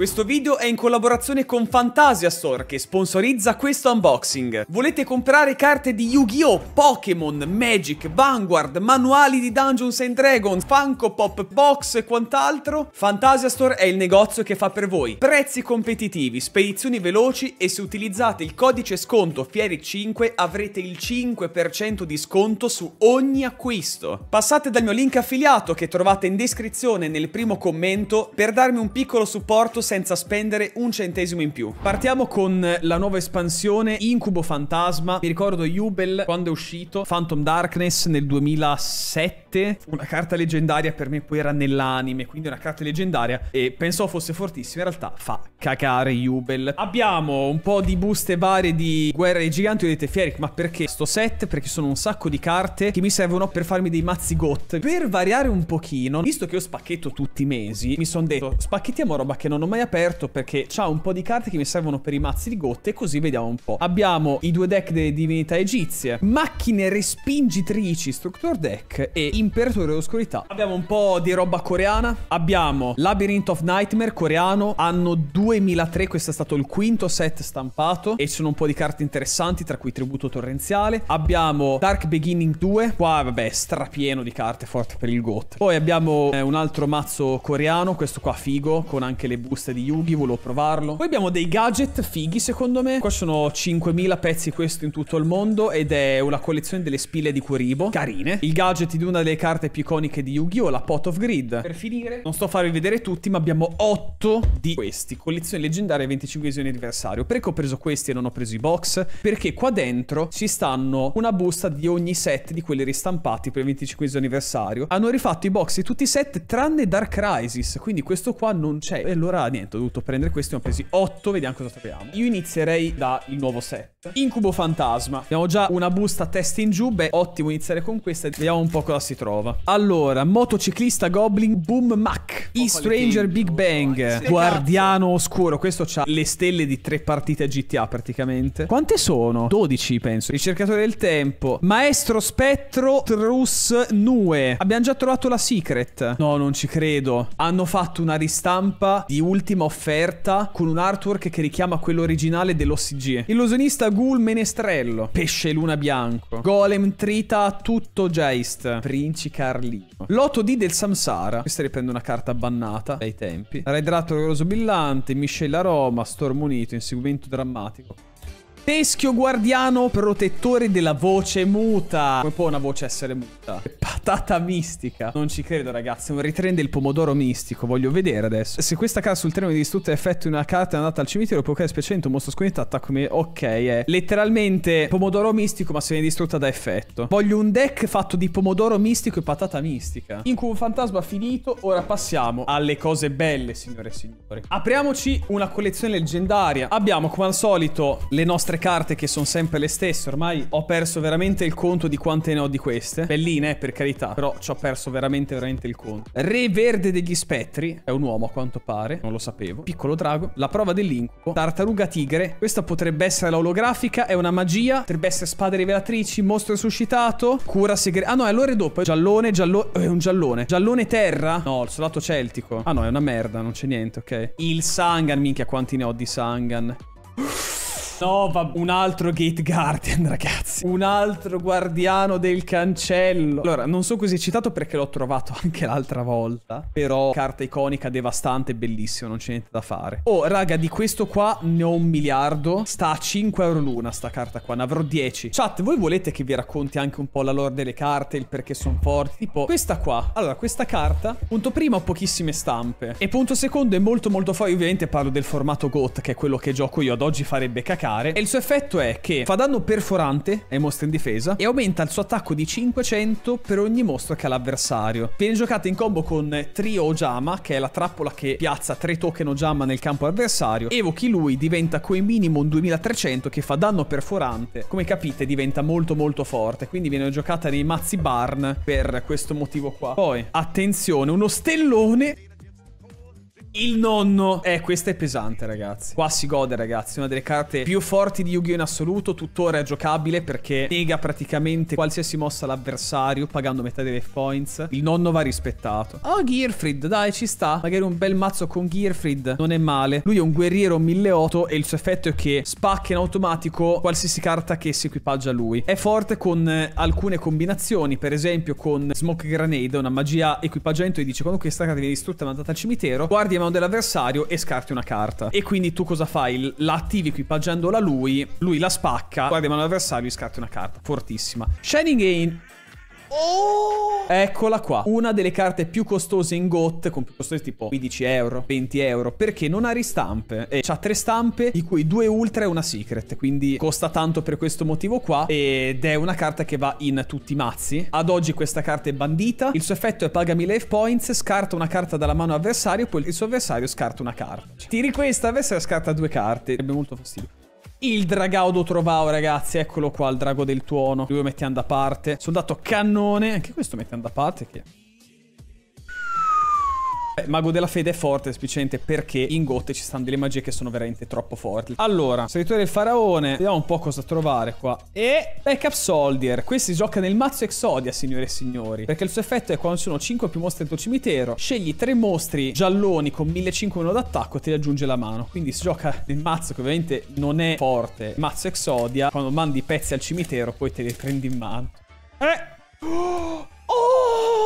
Questo video è in collaborazione con Fantasia Store che sponsorizza questo unboxing. Volete comprare carte di Yu-Gi-Oh!, Pokémon, Magic, Vanguard, manuali di Dungeons and Dragons, Funko Pop, Box e quant'altro? Fantasia Store è il negozio che fa per voi. Prezzi competitivi, spedizioni veloci e se utilizzate il codice sconto Fieri5 avrete il 5% di sconto su ogni acquisto. Passate dal mio link affiliato che trovate in descrizione nel primo commento per darmi un piccolo supporto senza spendere un centesimo in più. Partiamo con la nuova espansione Incubo Fantasma. Mi ricordo Jubel quando è uscito, Phantom Darkness nel 2007. Fu una carta leggendaria per me, poi era nell'anime, quindi una carta leggendaria e pensavo fosse fortissima, in realtà fa cacare Jubel. Abbiamo un po' di buste varie di Guerra dei Giganti, vedete Fieric, ma perché sto set? Perché sono un sacco di carte che mi servono per farmi dei mazzi got. Per variare un pochino, visto che io spacchetto tutti i mesi, mi sono detto spacchettiamo roba che non ho mai mai aperto perché c'ha un po' di carte che mi servono per i mazzi di gotte così vediamo un po'. Abbiamo i due deck delle divinità egizie, macchine respingitrici, structure deck e imperatore dell'oscurità. Abbiamo un po' di roba coreana, abbiamo Labyrinth of Nightmare coreano, anno 2003, questo è stato il quinto set stampato e ci sono un po' di carte interessanti tra cui Tributo Torrenziale. Abbiamo Dark Beginning 2, qua vabbè strapieno di carte forte per il GOT. Poi abbiamo eh, un altro mazzo coreano, questo qua figo con anche le buste busta di Yugi, volevo provarlo. Poi abbiamo dei gadget fighi secondo me. Qua sono 5000 pezzi questo in tutto il mondo ed è una collezione delle spille di Kuribo, carine. Il gadget di una delle carte più iconiche di Yugi o la Pot of Grid. Per finire, non sto a farvi vedere tutti, ma abbiamo 8 di questi. Collezione leggendaria 25esimo anniversario. Perché ho preso questi e non ho preso i box? Perché qua dentro ci stanno una busta di ogni set di quelli ristampati per il 25 anniversario. Hanno rifatto i box di tutti i set tranne Dark Crisis, quindi questo qua non c'è. E allora niente, ho dovuto prendere questi, ne ho presi 8, vediamo cosa troviamo. Io inizierei dal nuovo set. Incubo fantasma. Abbiamo già una busta test in giù. Beh, ottimo iniziare con questa. Vediamo un po' cosa si trova. Allora, motociclista Goblin Boom Mac. E Stranger Big Bang. Eh. Guardiano Oscuro. Questo ha le stelle di tre partite GTA praticamente. Quante sono? 12 penso. Ricercatore del tempo. Maestro Spettro Trus Nue. Abbiamo già trovato la secret. No, non ci credo. Hanno fatto una ristampa di ultima offerta con un artwork che richiama quello originale dell'OCG. Illusionista Ghoul Menestrello, Pesce Luna Bianco, Golem Trita Tutto Geist, Princi Carlino, Lotto D del Samsara, questa riprende una carta bannata dai tempi, Redrato Roso Billante, Miscella Roma, Storm Unito, Inseguimento Drammatico. Teschio guardiano protettore della voce muta. Come può una voce essere muta? patata mistica. Non ci credo, ragazzi. Un retrain del pomodoro mistico. Voglio vedere adesso. Se questa casa sul terreno di distrutta effettui una carta andata al cimitero, può creare spiacente un mostro sconito attacco me. Ok, è letteralmente pomodoro mistico, ma se viene distrutta da effetto. Voglio un deck fatto di pomodoro mistico e patata mistica. Incubo fantasma finito. Ora passiamo alle cose belle, signore e signori. Apriamoci una collezione leggendaria. Abbiamo, come al solito, le nostre carte che sono sempre le stesse. Ormai ho perso veramente il conto di quante ne ho di queste. Belline, eh, per carità verità, però ci ho perso veramente, veramente il conto. Re Verde degli Spettri, è un uomo a quanto pare, non lo sapevo. Piccolo Drago, La Prova dell'Incubo, Tartaruga Tigre, questa potrebbe essere la olografica, è una magia, potrebbe essere Spade Rivelatrici, Mostro Resuscitato, Cura Segreta. Ah no, è l'ore dopo, giallone, giallone, oh, è un giallone. Giallone Terra? No, il solato celtico. Ah no, è una merda, non c'è niente, ok. Il Sangan, minchia quanti ne ho di Sangan. Uff. No, va un altro Gate Guardian, ragazzi. Un altro guardiano del cancello. Allora, non sono così eccitato perché l'ho trovato anche l'altra volta. Però carta iconica, devastante, bellissimo, non c'è niente da fare. Oh, raga, di questo qua ne ho un miliardo. Sta a 5 euro l'una sta carta qua, ne avrò 10. Chat, voi volete che vi racconti anche un po' la lore delle carte, il perché sono forti? Tipo, questa qua. Allora, questa carta, punto primo, ho pochissime stampe. E punto secondo è molto molto forte. Ovviamente parlo del formato GOT, che è quello che gioco io ad oggi farebbe cacà attaccare e il suo effetto è che fa danno perforante ai mostri in difesa e aumenta il suo attacco di 500 per ogni mostro che ha l'avversario. Viene giocato in combo con Trio Ojama, che è la trappola che piazza 3 token Ojama nel campo avversario. Evochi lui, diventa come minimo un 2300 che fa danno perforante. Come capite diventa molto molto forte, quindi viene giocata nei mazzi barn per questo motivo qua. Poi, attenzione, uno stellone il nonno. Eh, questa è pesante, ragazzi. Qua si gode, ragazzi. Una delle carte più forti di Yu-Gi-Oh! in assoluto. Tuttora è giocabile perché nega praticamente qualsiasi mossa all'avversario, pagando metà delle points. Il nonno va rispettato. Oh, Gearfried, dai, ci sta. Magari un bel mazzo con Gearfried. Non è male. Lui è un guerriero 1008 e il suo effetto è che spacca in automatico qualsiasi carta che si equipaggia a lui. È forte con eh, alcune combinazioni, per esempio con Smoke Grenade, una magia equipaggiamento e dice quando questa carta viene distrutta e mandata al cimitero, guardi mano dell'avversario e scarti una carta. E quindi tu cosa fai? La attivi equipaggiandola lui, lui la spacca, guardia mano dell'avversario e scarti una carta. Fortissima. Shining Gain Oh! Eccola qua, una delle carte più costose in GOT, con più costose tipo 15 euro, 20 euro, perché non ha ristampe e ha tre stampe di cui due ultra e una secret, quindi costa tanto per questo motivo qua ed è una carta che va in tutti i mazzi. Ad oggi questa carta è bandita, il suo effetto è paga 1000 life points, scarta una carta dalla mano avversario, poi il suo avversario scarta una carta. Tiri questa, avversario scarta due carte, sarebbe molto fastidio. Il Dragaudo Trovao, ragazzi, eccolo qua, il drago del tuono. Lui lo mettiamo da parte. Soldato cannone, anche questo mettiamo da parte che eh, Mago della Fede è forte semplicemente perché in Gotte ci stanno delle magie che sono veramente troppo forti. Allora, Servitore del Faraone, vediamo un po' cosa trovare qua. E Backup Soldier, questo si gioca nel mazzo Exodia, signore e signori, perché il suo effetto è quando ci sono 5 più mostri nel tuo cimitero, scegli 3 mostri gialloni con 1500 d'attacco e te li aggiunge la mano. Quindi si gioca nel mazzo che ovviamente non è forte, mazzo Exodia, quando mandi pezzi al cimitero poi te li prendi in mano. Eh! Oh!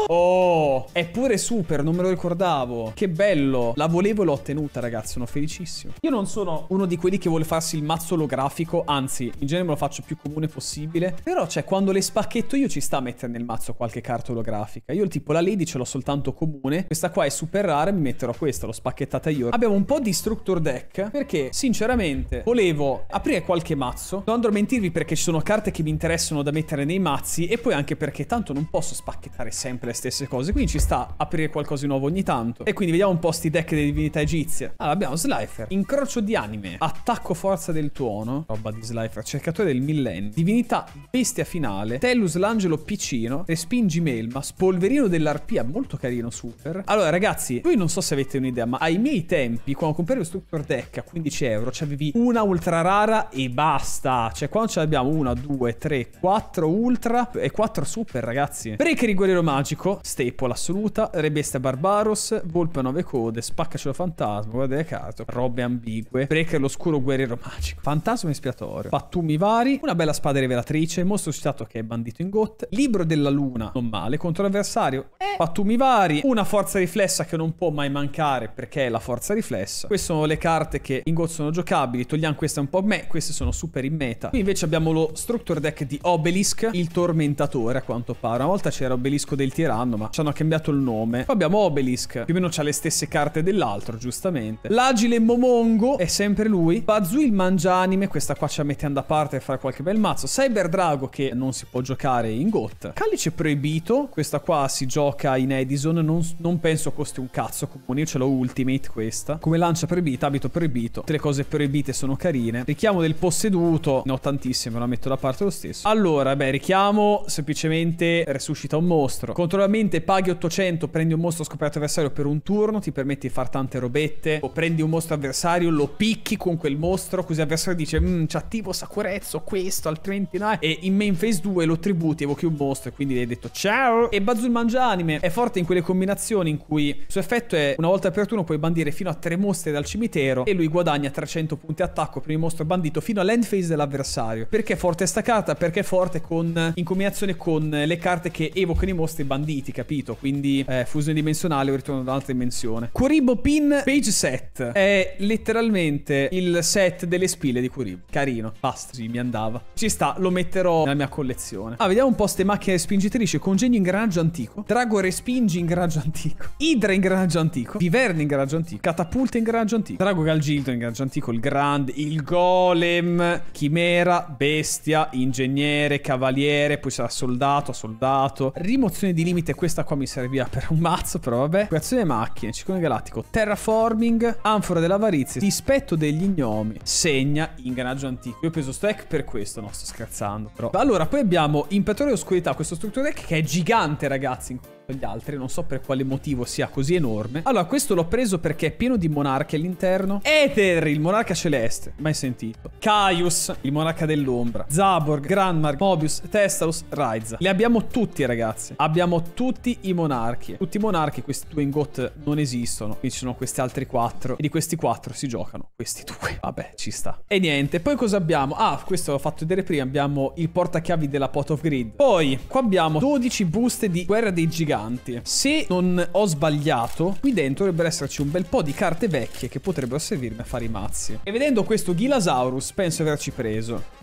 Oh, è pure super, non me lo ricordavo. Che bello. La volevo e l'ho ottenuta, ragazzi. Sono felicissimo. Io non sono uno di quelli che vuole farsi il mazzo olografico. Anzi, in genere me lo faccio più comune possibile. Però, cioè, quando le spacchetto io ci sta a mettere nel mazzo qualche carta olografica. Io, tipo, la Lady ce l'ho soltanto comune. Questa qua è super rara. Mi metterò questa. L'ho spacchettata io. Abbiamo un po' di structure deck. Perché, sinceramente, volevo aprire qualche mazzo. Non andrò a mentirvi perché ci sono carte che mi interessano da mettere nei mazzi. E poi anche perché tanto non posso spacchettare sempre stesse cose. Quindi ci sta aprire qualcosa di nuovo ogni tanto. E quindi vediamo un po' sti deck delle divinità egizie. Allora, abbiamo Slifer, incrocio di anime, attacco forza del tuono, roba di Slifer, cercatore del millennio, divinità bestia finale, Tellus l'angelo piccino, respingi melma, spolverino dell'arpia, molto carino, super. Allora, ragazzi, voi non so se avete un'idea, ma ai miei tempi, quando comprai lo structure deck a 15 euro, c'avevi una ultra rara e basta. Cioè, quando ce l'abbiamo una, due, tre, quattro ultra e quattro super, ragazzi. Break il magico Draco, staple assoluta, Rebeste Barbaros, Volpe a nove code, Spaccacelo Fantasma, guarda le carte, robe ambigue, Breaker l'oscuro guerriero magico, Fantasma espiatorio, Fattumi vari, una bella spada rivelatrice, Mostro citato che è bandito in GOT, Libro della Luna, non male, contro l'avversario, eh, Fattumi vari, una forza riflessa che non può mai mancare perché è la forza riflessa. Queste sono le carte che in GOT sono giocabili, togliamo queste un po' a me, queste sono super in meta. Qui invece abbiamo lo structure deck di Obelisk, il tormentatore a quanto pare, una volta c'era Obelisco del Tirano, usciranno, ma ci hanno cambiato il nome. Poi abbiamo Obelisk, più o meno c'ha le stesse carte dell'altro, giustamente. L'agile Momongo è sempre lui. Bazzuil mangia anime, questa qua ci mettiamo da parte e fare qualche bel mazzo. Cyber Drago che non si può giocare in GOT. Calice Proibito, questa qua si gioca in Edison, non, non penso costi un cazzo comune, io ce l'ho Ultimate questa. Come lancia proibita, abito proibito, tutte le cose proibite sono carine. Richiamo del posseduto, ne ho tantissime, la metto da parte lo stesso. Allora, beh, richiamo semplicemente resuscita un mostro. Controlla solamente paghi 800, prendi un mostro scoperto avversario per un turno, ti permetti di fare tante robette, o prendi un mostro avversario, lo picchi con quel mostro, così l'avversario dice, mmm, c'è attivo Sakurezzo, questo, altrimenti no, e in main phase 2 lo tributi, evochi un mostro, e quindi gli hai detto ciao! E Bazul Mangia Anime è forte in quelle combinazioni in cui il suo effetto è, una volta per turno puoi bandire fino a tre mostre dal cimitero, e lui guadagna 300 punti attacco per il mostro bandito fino all'end phase dell'avversario. Perché è forte sta carta? Perché è forte con, in combinazione con le carte che evocano i mostri banditi infiniti, capito? Quindi eh, fusione dimensionale o ritorno da un'altra dimensione. Kuribo Pin Page Set è letteralmente il set delle spille di Kuribo. Carino, basta, sì, mi andava. Ci sta, lo metterò nella mia collezione. Ah, vediamo un po' ste macchine respingitrici. Congegno ingranaggio antico. Drago respingi ingranaggio antico. Idra ingranaggio antico. Viverni ingranaggio antico. Catapulta ingranaggio antico. Drago Galgildo ingranaggio antico. Il grande, il golem. Chimera, bestia, ingegnere, cavaliere. Poi sarà soldato, soldato. Rimozione di limiti capite, questa qua mi serviva per un mazzo, però vabbè. Creazione macchine, ciccone galattico, terraforming, anfora dell'avarizia, dispetto degli gnomi, segna, ingranaggio antico. Io ho preso stack per questo, no, sto scherzando, però. Allora, poi abbiamo imperatore oscurità, questo struttore deck che è gigante, ragazzi, in gli altri, non so per quale motivo sia così enorme. Allora, questo l'ho preso perché è pieno di monarchi all'interno. Ether, il monarca celeste, mai sentito. Caius, il monarca dell'ombra. Zaborg, Granmark, Mobius, Testalus, Raiza. Li abbiamo tutti, ragazzi. Abbiamo tutti i monarchi. Tutti i monarchi, questi due in GOT non esistono. Qui ci sono questi altri quattro. E di questi quattro si giocano questi due. Vabbè, ci sta. E niente, poi cosa abbiamo? Ah, questo l'ho fatto vedere prima. Abbiamo il portachiavi della Pot of Grid. Poi, qua abbiamo 12 buste di guerra dei giganti giganti. Se non ho sbagliato, qui dentro dovrebbero esserci un bel po' di carte vecchie che potrebbero servirmi a fare i mazzi. E vedendo questo Ghilasaurus, penso averci preso.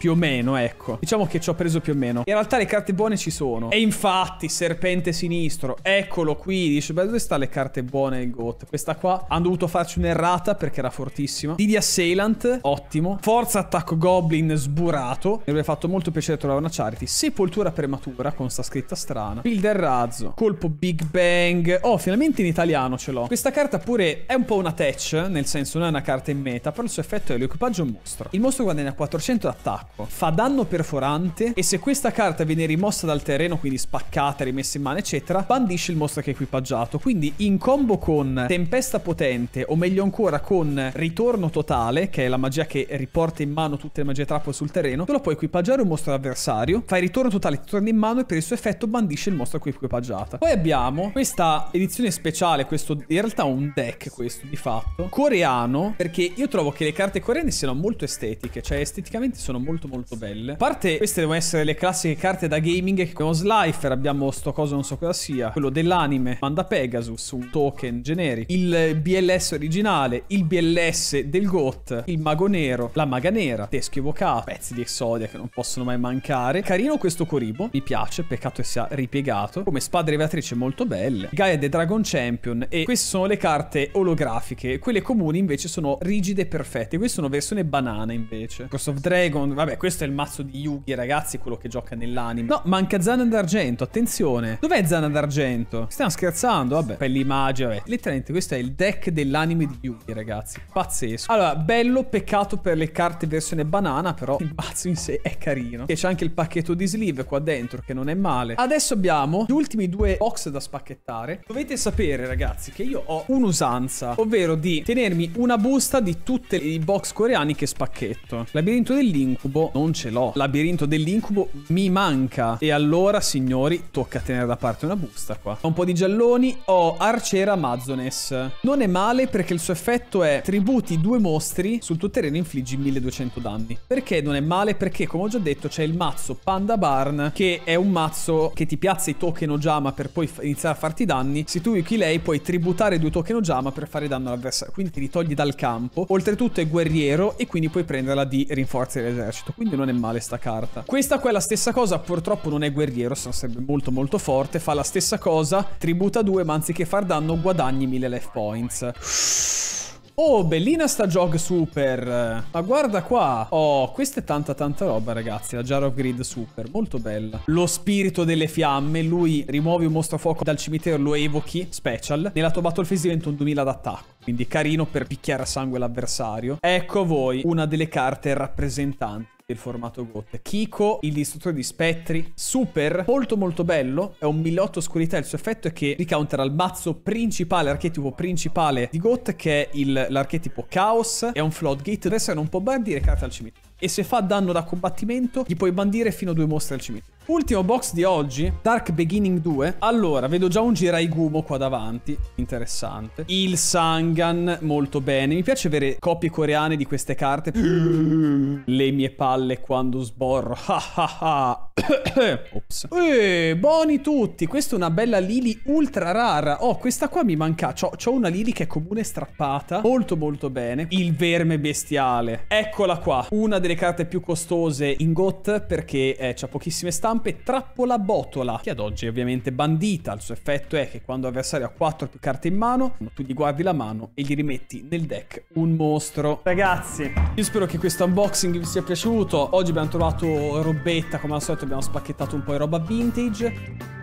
Più o meno, ecco. Diciamo che ci ho preso più o meno. In realtà le carte buone ci sono. E infatti, serpente sinistro. Eccolo qui. Dice, beh, dove sta le carte buone del GOAT? Questa qua. Hanno dovuto farci un'errata perché era fortissima. Didi Assailant. Ottimo. Forza attacco Goblin sburato. Mi avrebbe fatto molto piacere trovare una charity. Sepoltura prematura con sta scritta strana. Builder razzo. Colpo Big Bang. Oh, finalmente in italiano ce l'ho. Questa carta pure è un po' una tech. Nel senso, non è una carta in meta. Però il suo effetto è l'equipaggio è un mostro. Il mostro guadagna 400 attacco attacco. Fa danno perforante e se questa carta viene rimossa dal terreno, quindi spaccata, rimessa in mano, eccetera, bandisce il mostro che è equipaggiato. Quindi in combo con Tempesta Potente, o meglio ancora con Ritorno Totale, che è la magia che riporta in mano tutte le magie trappole sul terreno, te lo puoi equipaggiare un mostro avversario, fai Ritorno Totale, ti torna in mano e per il suo effetto bandisce il mostro che è equipaggiata. Poi abbiamo questa edizione speciale, questo in realtà un deck questo di fatto, coreano, perché io trovo che le carte coreane siano molto estetiche, cioè esteticamente sono molto molto molto belle. A parte queste devono essere le classiche carte da gaming che come Slifer, abbiamo sto coso non so cosa sia, quello dell'anime, Manda Pegasus, un token generico, il BLS originale, il BLS del GOT, il Mago Nero, la Maga Nera, teschio evocato, pezzi di Exodia che non possono mai mancare. Carino questo Coribo, mi piace, peccato che sia ripiegato. Come spada rivelatrice molto belle. Gaia the Dragon Champion e queste sono le carte olografiche, quelle comuni invece sono rigide e perfette, queste sono versione banana invece. Cross of Dragon, vabbè Vabbè, questo è il mazzo di Yugi, ragazzi, quello che gioca nell'anime. No, manca Zana d'argento, attenzione. Dov'è Zana d'argento? Stiamo scherzando? Vabbè, per l'immagine, vabbè. Letteralmente questo è il deck dell'anime di Yugi, ragazzi. Pazzesco. Allora, bello, peccato per le carte versione banana, però il mazzo in sé è carino. E c'è anche il pacchetto di sleeve qua dentro, che non è male. Adesso abbiamo gli ultimi due box da spacchettare. Dovete sapere, ragazzi, che io ho un'usanza, ovvero di tenermi una busta di tutti i box coreani che spacchetto. Labirinto dell'incubo tempo non ce l'ho. Labirinto dell'incubo mi manca. E allora, signori, tocca tenere da parte una busta qua. Ho un po' di gialloni. Ho Arcera Amazones. Non è male perché il suo effetto è tributi due mostri. Sul tuo terreno infliggi 1200 danni. Perché non è male? Perché, come ho già detto, c'è il mazzo Panda Barn, che è un mazzo che ti piazza i token Ojama per poi iniziare a farti danni. Se tu chi lei puoi tributare due token Ojama per fare danno all'avversario. Quindi ti li togli dal campo. Oltretutto è guerriero e quindi puoi prenderla di rinforzi dell'esercito esercito, quindi non è male sta carta. Questa qua è la stessa cosa, purtroppo non è guerriero, se no sarebbe molto molto forte, fa la stessa cosa, tributa 2, ma anziché far danno guadagni 1000 life points. Oh, bellina sta jog super. Ma guarda qua. Oh, questa è tanta tanta roba, ragazzi. La Jar of Grid super. Molto bella. Lo spirito delle fiamme. Lui rimuovi un mostro a fuoco dal cimitero, lo evochi. Special. Nella tua battlefield diventa un 2000 d'attacco. Quindi carino per picchiare a sangue l'avversario. Ecco voi una delle carte rappresentanti del formato GOT. Kiko, il distruttore di spettri, super, molto molto bello, è un 1008 oscurità, il suo effetto è che ricountera il mazzo principale, archetipo principale di GOT che è l'archetipo Chaos, è un Floodgate, adesso è un po' bandire carta al cimitero e se fa danno da combattimento gli puoi bandire fino a due mostre al cimitero. Ultimo box di oggi, Dark Beginning 2. Allora, vedo già un Giraigumo qua davanti, interessante. Il Sangan, molto bene. Mi piace avere copie coreane di queste carte. Le mie palle quando sborro. Ops. Eh, buoni tutti. Questa è una bella Lili ultra rara. Oh, questa qua mi manca. C'ho, una Lili che è comune strappata. Molto, molto bene. Il verme bestiale. Eccola qua. Una delle carte più costose in GOT perché eh, c'ha pochissime stampe. Trappola botola. Che ad oggi è ovviamente bandita. Il suo effetto è che quando l'avversario ha 4 più carte in mano, tu gli guardi la mano e gli rimetti nel deck un mostro. Ragazzi, io spero che questo unboxing vi sia piaciuto. Oggi abbiamo trovato robetta come al solito abbiamo spacchettato un po' di roba vintage